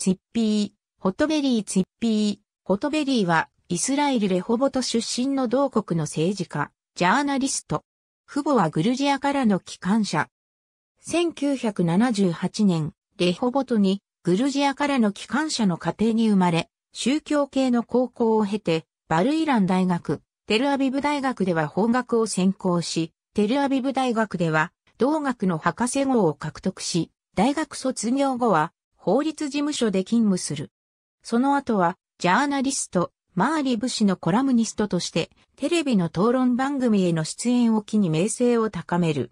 ツィッピー、ホトベリーツィッピー、ホトベリーは、イスラエルレホボト出身の同国の政治家、ジャーナリスト。父母はグルジアからの帰還者。1978年、レホボトにグルジアからの帰還者の家庭に生まれ、宗教系の高校を経て、バルイラン大学、テルアビブ大学では法学を専攻し、テルアビブ大学では同学の博士号を獲得し、大学卒業後は法律事務所で勤務する。その後は、ジャーナリスト、マーリブ氏のコラムニストとして、テレビの討論番組への出演を機に名声を高める。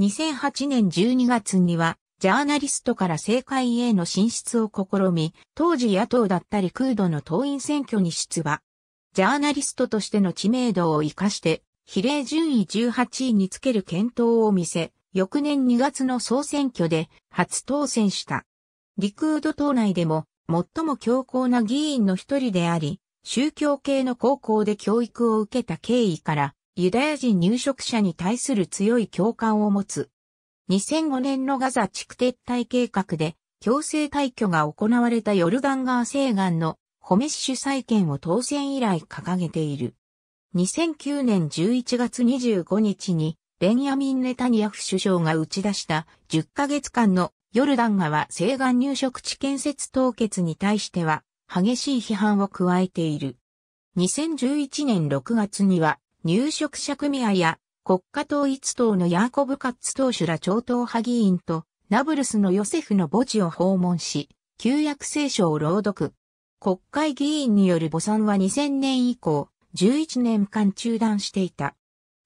2008年12月には、ジャーナリストから政界への進出を試み、当時野党だったり空土の党員選挙に出馬。ジャーナリストとしての知名度を活かして、比例順位18位につける検討を見せ、翌年2月の総選挙で初当選した。リクード党内でも最も強硬な議員の一人であり、宗教系の高校で教育を受けた経緯から、ユダヤ人入植者に対する強い共感を持つ。2005年のガザ地区撤退計画で、強制退去が行われたヨルダン川西岸のホメッシュ再建を当選以来掲げている。2009年11月25日に、ベンヤミン・ネタニヤフ首相が打ち出した10ヶ月間のヨルダン川西岸入植地建設凍結に対しては激しい批判を加えている。2011年6月には入植者組合や国家統一党のヤーコブ・カッツ党首ら超党派議員とナブルスのヨセフの墓地を訪問し、旧約聖書を朗読。国会議員による墓参は2000年以降、11年間中断していた。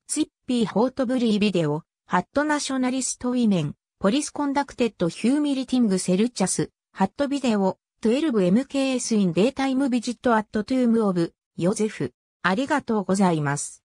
ツイッピー・ホートブリービデオ、ハットナショナリスト・ウィメン、ポリスコンダクテッドヒューミリティングセルチャス、ハットビデオ、12MKS インデイ・タイムビジットアットトゥームオブ、ヨゼフ。ありがとうございます。